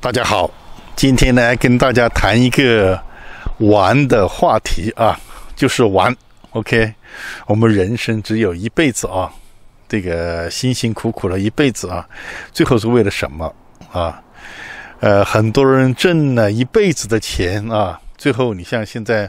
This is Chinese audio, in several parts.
大家好，今天呢跟大家谈一个玩的话题啊，就是玩。OK，我们人生只有一辈子啊，这个辛辛苦苦了一辈子啊，最后是为了什么啊？呃，很多人挣了一辈子的钱啊，最后你像现在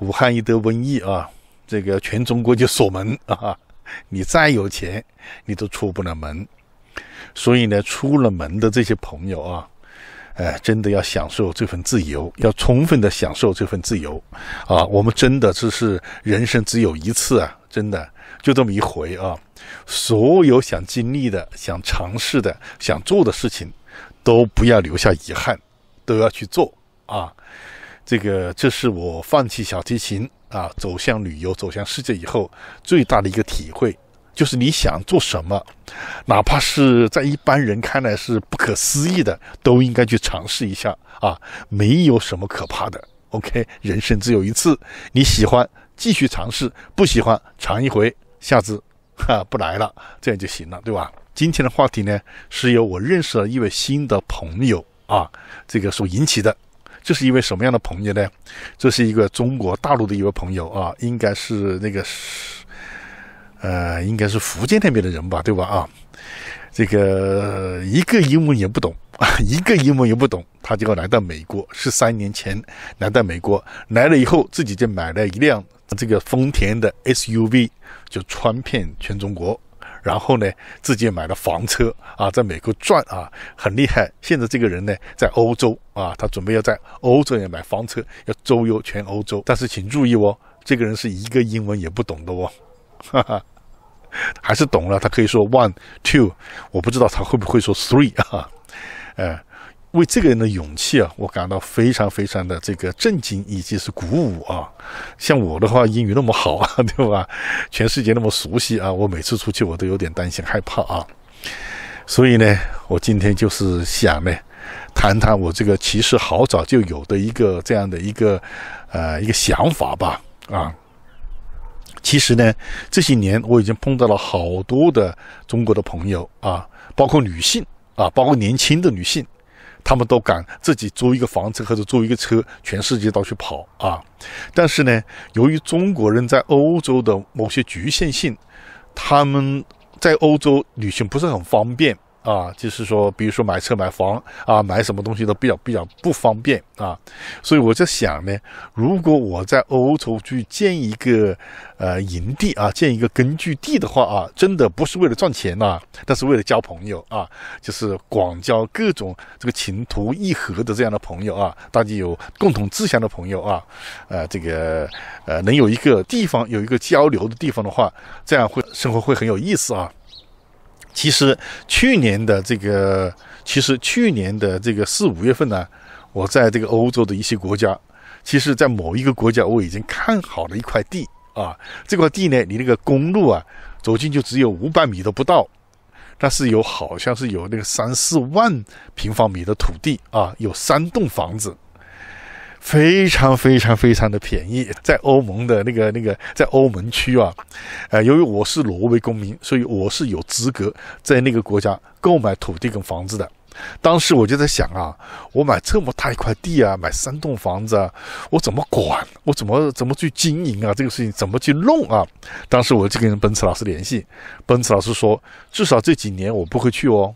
武汉一得瘟疫啊，这个全中国就锁门啊，你再有钱你都出不了门。所以呢，出了门的这些朋友啊。哎，真的要享受这份自由，要充分的享受这份自由，啊，我们真的这是人生只有一次啊，真的就这么一回啊，所有想经历的、想尝试的、想做的事情，都不要留下遗憾，都要去做啊，这个这是我放弃小提琴啊，走向旅游、走向世界以后最大的一个体会。就是你想做什么，哪怕是在一般人看来是不可思议的，都应该去尝试一下啊，没有什么可怕的。OK，人生只有一次，你喜欢继续尝试，不喜欢尝一回，下次哈不来了，这样就行了，对吧？今天的话题呢，是由我认识了一位新的朋友啊，这个所引起的。这是一位什么样的朋友呢？这是一个中国大陆的一位朋友啊，应该是那个。呃，应该是福建那边的人吧，对吧？啊，这个一个英文也不懂啊，一个英文也不懂，他就要来到美国，是三年前来到美国，来了以后自己就买了一辆这个丰田的 SUV，就穿遍全中国。然后呢，自己买了房车啊，在美国转啊，很厉害。现在这个人呢，在欧洲啊，他准备要在欧洲也买房车，要周游全欧洲。但是请注意哦，这个人是一个英文也不懂的哦。哈哈，还是懂了。他可以说 one two，我不知道他会不会说 three 啊？呃，为这个人的勇气啊，我感到非常非常的这个震惊以及是鼓舞啊。像我的话，英语那么好啊，对吧？全世界那么熟悉啊，我每次出去我都有点担心害怕啊。所以呢，我今天就是想呢，谈谈我这个其实好早就有的一个这样的一个呃一个想法吧啊。其实呢，这些年我已经碰到了好多的中国的朋友啊，包括女性啊，包括年轻的女性，他们都敢自己租一个房子或者租一个车，全世界到处跑啊。但是呢，由于中国人在欧洲的某些局限性，他们在欧洲旅行不是很方便。啊，就是说，比如说买车、买房啊，买什么东西都比较比较不方便啊，所以我在想呢，如果我在欧洲去建一个呃营地啊，建一个根据地的话啊，真的不是为了赚钱呐，但是为了交朋友啊，就是广交各种这个情投意合的这样的朋友啊，大家有共同志向的朋友啊，呃，这个呃能有一个地方有一个交流的地方的话，这样会生活会很有意思啊。其实去年的这个，其实去年的这个四五月份呢，我在这个欧洲的一些国家，其实，在某一个国家，我已经看好了一块地啊。这块地呢，离那个公路啊，走近就只有五百米都不到，但是有好像是有那个三四万平方米的土地啊，有三栋房子。非常非常非常的便宜，在欧盟的那个那个在欧盟区啊，呃，由于我是挪威公民，所以我是有资格在那个国家购买土地跟房子的。当时我就在想啊，我买这么大一块地啊，买三栋房子啊，我怎么管？我怎么怎么去经营啊？这个事情怎么去弄啊？当时我就跟奔驰老师联系，奔驰老师说，至少这几年我不会去哦，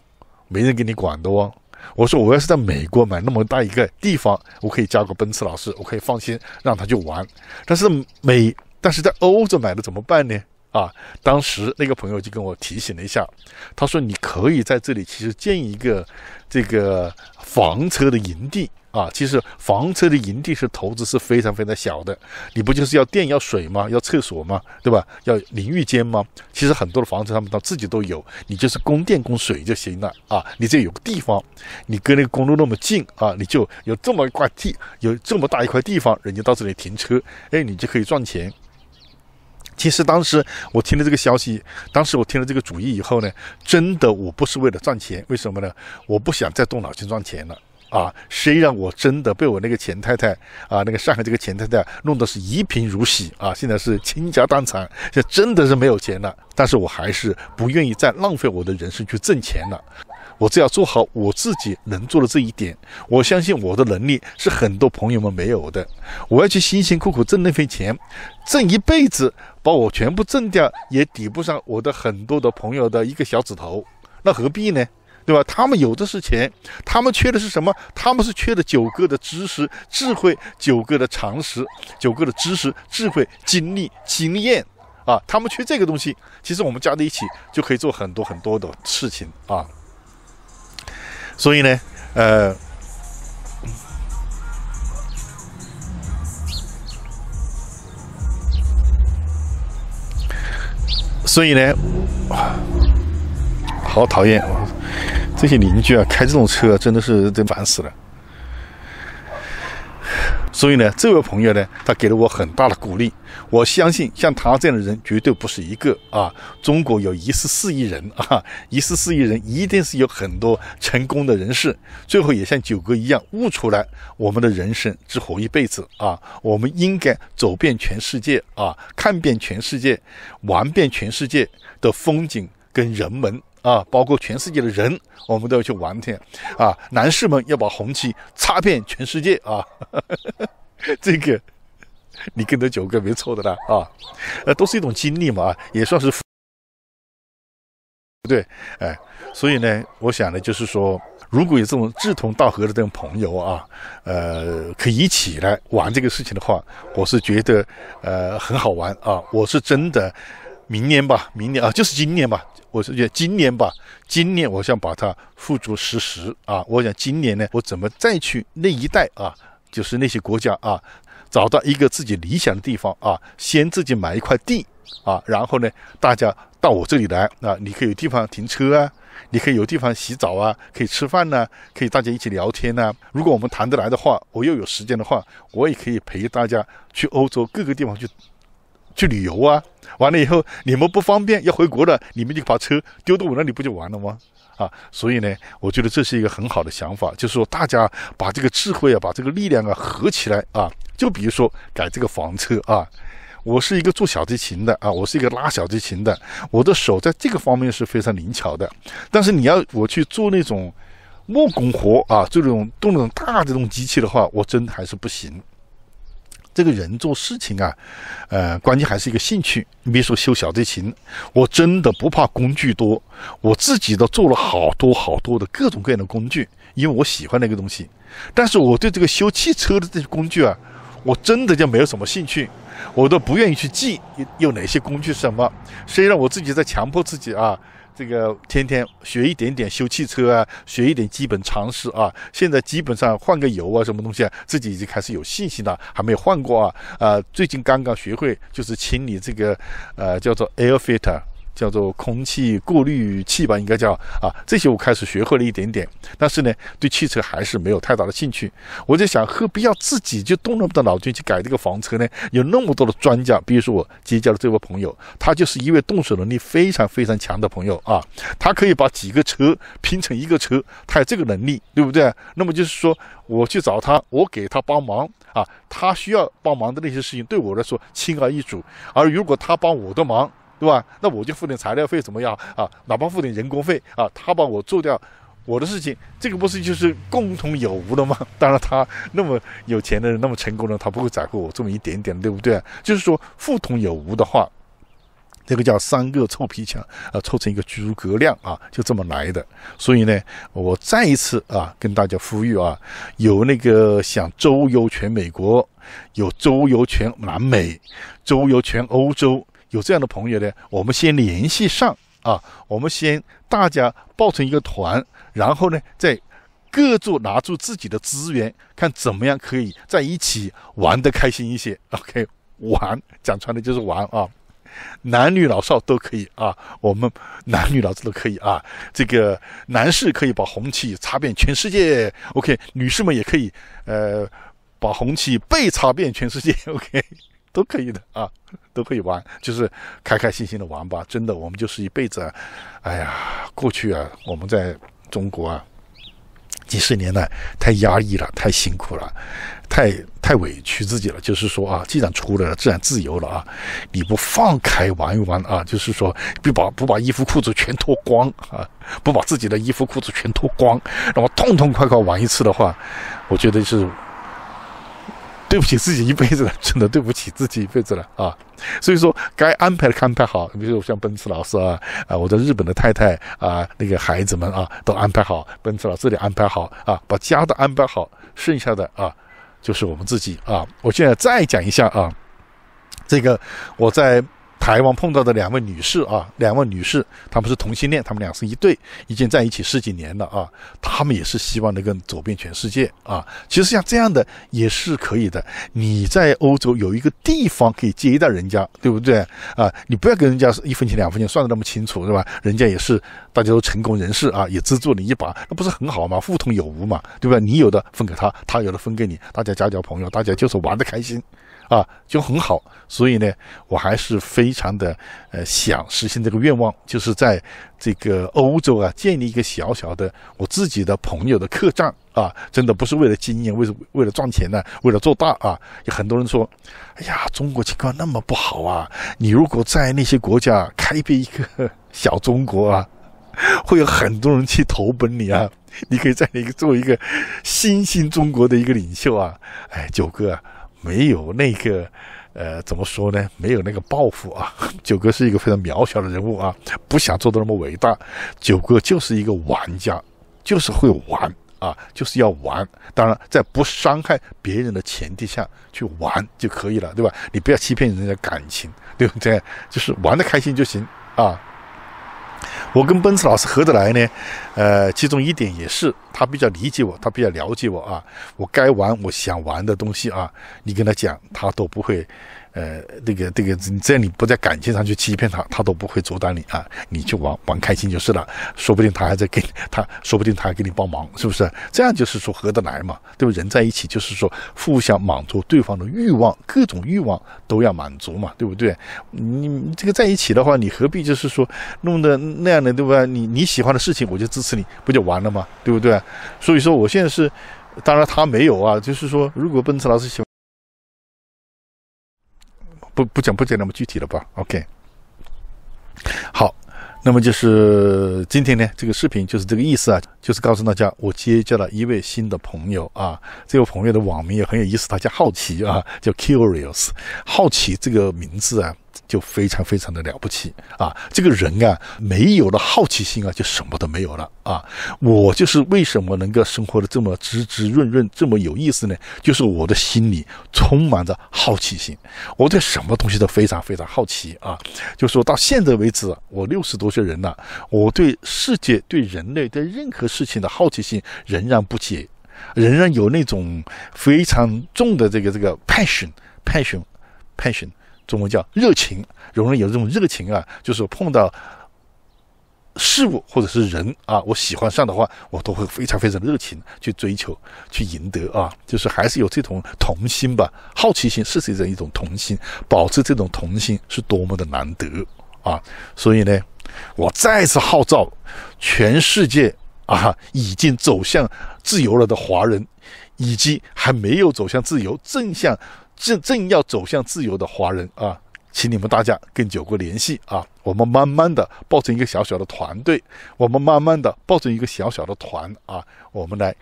没人给你管的哦。我说，我要是在美国买那么大一个地方，我可以加个奔驰老师，我可以放心让他去玩。但是美，但是在欧洲买的怎么办呢？啊，当时那个朋友就跟我提醒了一下，他说你可以在这里其实建一个这个房车的营地啊。其实房车的营地是投资是非常非常小的，你不就是要电要水吗？要厕所吗？对吧？要淋浴间吗？其实很多的房车他们自己都有，你就是供电供水就行了啊。你这有个地方，你跟那个公路那么近啊，你就有这么一块地，有这么大一块地方，人家到这里停车，哎，你就可以赚钱。其实当时我听了这个消息，当时我听了这个主意以后呢，真的我不是为了赚钱，为什么呢？我不想再动脑筋赚钱了啊！虽然我真的被我那个钱太太啊，那个上海这个钱太太弄得是一贫如洗啊，现在是倾家荡产，就真的是没有钱了。但是我还是不愿意再浪费我的人生去挣钱了。我只要做好我自己能做的这一点，我相信我的能力是很多朋友们没有的。我要去辛辛苦苦挣那份钱，挣一辈子。把我全部挣掉也抵不上我的很多的朋友的一个小指头，那何必呢？对吧？他们有的是钱，他们缺的是什么？他们是缺的九个的知识、智慧、九个的常识、九个的知识、智慧、经历、经验啊！他们缺这个东西，其实我们加在一起就可以做很多很多的事情啊。所以呢，呃。所以呢，好讨厌这些邻居啊！开这种车真的是真烦死了。所以呢，这位朋友呢，他给了我很大的鼓励。我相信像他这样的人绝对不是一个啊，中国有一十四亿人啊，一十四亿人一定是有很多成功的人士，最后也像九哥一样悟出来，我们的人生只活一辈子啊，我们应该走遍全世界啊，看遍全世界，玩遍全世界的风景跟人文。啊，包括全世界的人，我们都要去玩天啊！男士们要把红旗插遍全世界啊！这个，你跟着九哥没错的啦啊！呃，都是一种经历嘛也算是，对不对？哎，所以呢，我想呢，就是说，如果有这种志同道合的这种朋友啊，呃，可以一起来玩这个事情的话，我是觉得呃很好玩啊！我是真的。明年吧，明年啊，就是今年吧。我是得今年吧，今年我想把它付诸实施啊。我想今年呢，我怎么再去那一带啊，就是那些国家啊，找到一个自己理想的地方啊，先自己买一块地啊，然后呢，大家到我这里来啊，你可以有地方停车啊，你可以有地方洗澡啊，可以吃饭呢，可以大家一起聊天呢。如果我们谈得来的话，我又有时间的话，我也可以陪大家去欧洲各个地方去。去旅游啊，完了以后你们不方便要回国了，你们就把车丢到我那里不就完了吗？啊，所以呢，我觉得这是一个很好的想法，就是说大家把这个智慧啊，把这个力量啊合起来啊。就比如说改这个房车啊，我是一个做小提琴的啊，我是一个拉小提琴的，我的手在这个方面是非常灵巧的。但是你要我去做那种木工活啊，这种动那种大这种机器的话，我真还是不行。这个人做事情啊，呃，关键还是一个兴趣。比如说修小提琴，我真的不怕工具多，我自己都做了好多好多的各种各样的工具，因为我喜欢那个东西。但是我对这个修汽车的这些工具啊，我真的就没有什么兴趣，我都不愿意去记有哪些工具什么。虽然我自己在强迫自己啊。这个天天学一点点修汽车啊，学一点基本常识啊。现在基本上换个油啊，什么东西啊，自己已经开始有信心了，还没有换过啊。呃，最近刚刚学会就是清理这个，呃，叫做 air filter。叫做空气过滤器吧，应该叫啊，这些我开始学会了一点点，但是呢，对汽车还是没有太大的兴趣。我就想，何必要自己就动那么多脑筋去改这个房车呢？有那么多的专家，比如说我结交的这位朋友，他就是一位动手能力非常非常强的朋友啊，他可以把几个车拼成一个车，他有这个能力，对不对？那么就是说我去找他，我给他帮忙啊，他需要帮忙的那些事情对我来说轻而易举，而如果他帮我的忙，对吧？那我就付点材料费怎么样啊？哪怕付点人工费啊，他帮我做掉我的事情，这个不是就是共同有无了吗？当然，他那么有钱的人，那么成功的人，他不会在乎我这么一点点，对不对？就是说，互通有无的话，这个叫三个臭皮匠啊，凑成一个诸葛亮啊，就这么来的。所以呢，我再一次啊，跟大家呼吁啊，有那个想周游全美国，有周游全南美，周游全欧洲。有这样的朋友呢，我们先联系上啊。我们先大家抱成一个团，然后呢，再各自拿出自己的资源，看怎么样可以在一起玩得开心一些。OK，玩，讲穿了就是玩啊，男女老少都可以啊。我们男女老少都可以啊。这个男士可以把红旗插遍全世界，OK；女士们也可以，呃，把红旗背插遍全世界，OK。都可以的啊，都可以玩，就是开开心心的玩吧。真的，我们就是一辈子，哎呀，过去啊，我们在中国啊，几十年来太压抑了，太辛苦了，太太委屈自己了。就是说啊，既然出来了，自然自由了啊，你不放开玩一玩啊，就是说不把不把衣服裤子全脱光啊，不把自己的衣服裤子全脱光，然后痛痛快快玩一次的话，我觉得是。对不起自己一辈子了，真的对不起自己一辈子了 啊！所以说，该安排的安排好，比如说像奔驰老师啊，啊，我的日本的太太啊，那个孩子们啊，都安排好，奔驰老师也安排好啊，把家都安排好，剩下的啊，就是我们自己啊。我现在再讲一下啊，这个我在。台湾碰到的两位女士啊，两位女士，她们是同性恋，她们俩是一对，已经在一起十几年了啊。她们也是希望能够走遍全世界啊。其实像这样的也是可以的。你在欧洲有一个地方可以接待人家，对不对啊？你不要跟人家一分钱两分钱算的那么清楚，是吧？人家也是大家都成功人士啊，也资助你一把，那不是很好吗？互通有无嘛，对吧？你有的分给他，他有的分给你，大家交交朋友，大家就是玩的开心。啊，就很好，所以呢，我还是非常的呃想实现这个愿望，就是在这个欧洲啊，建立一个小小的我自己的朋友的客栈啊，真的不是为了经营，为为了赚钱呢，为了做大啊。有很多人说，哎呀，中国情况那么不好啊，你如果在那些国家开辟一个小中国啊，会有很多人去投奔你啊，你可以在那个做一个新兴中国的一个领袖啊。哎，九哥啊。没有那个，呃，怎么说呢？没有那个抱负啊。九哥是一个非常渺小的人物啊，不想做的那么伟大。九哥就是一个玩家，就是会玩啊，就是要玩。当然，在不伤害别人的前提下去玩就可以了，对吧？你不要欺骗人家感情，对不对？就是玩的开心就行啊。我跟奔驰老师合得来呢，呃，其中一点也是他比较理解我，他比较了解我啊，我该玩我想玩的东西啊，你跟他讲他都不会。呃，那个，这个，这样你不在感情上去欺骗他，他都不会阻挡你啊。你去玩玩开心就是了，说不定他还在给他说不定他还给你帮忙，是不是？这样就是说合得来嘛，对不？人在一起就是说互相满足对方的欲望，各种欲望都要满足嘛，对不对？你这个在一起的话，你何必就是说弄得那样的，对吧？你你喜欢的事情，我就支持你，不就完了吗？对不对？所以说我现在是，当然他没有啊，就是说如果奔驰老师喜欢。不不讲不讲那么具体了吧，OK。好，那么就是今天呢，这个视频就是这个意思啊，就是告诉大家我结交了一位新的朋友啊，这位朋友的网名也很有意思，他叫好奇啊，叫 curious，好奇这个名字啊。就非常非常的了不起啊！这个人啊，没有了好奇心啊，就什么都没有了啊！我就是为什么能够生活的这么滋滋润润，这么有意思呢？就是我的心里充满着好奇心，我对什么东西都非常非常好奇啊！就说到现在为止，我六十多岁人了，我对世界、对人类、对任何事情的好奇心仍然不解，仍然有那种非常重的这个这个 passion，passion，passion。中文叫热情，容人有这种热情啊，就是碰到事物或者是人啊，我喜欢上的话，我都会非常非常热情去追求、去赢得啊，就是还是有这种童心吧，好奇心是一种一种童心，保持这种童心是多么的难得啊！所以呢，我再次号召全世界啊，已经走向自由了的华人，以及还没有走向自由、正向。正正要走向自由的华人啊，请你们大家跟九哥联系啊！我们慢慢的抱成一个小小的团队，我们慢慢的抱成一个小小的团啊！我们来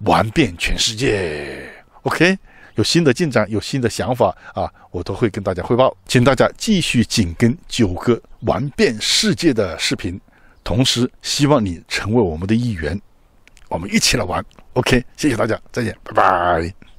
玩遍全世界，OK？有新的进展，有新的想法啊，我都会跟大家汇报，请大家继续紧跟九哥玩遍世界的视频。同时，希望你成为我们的一员，我们一起来玩，OK？谢谢大家，再见，拜拜。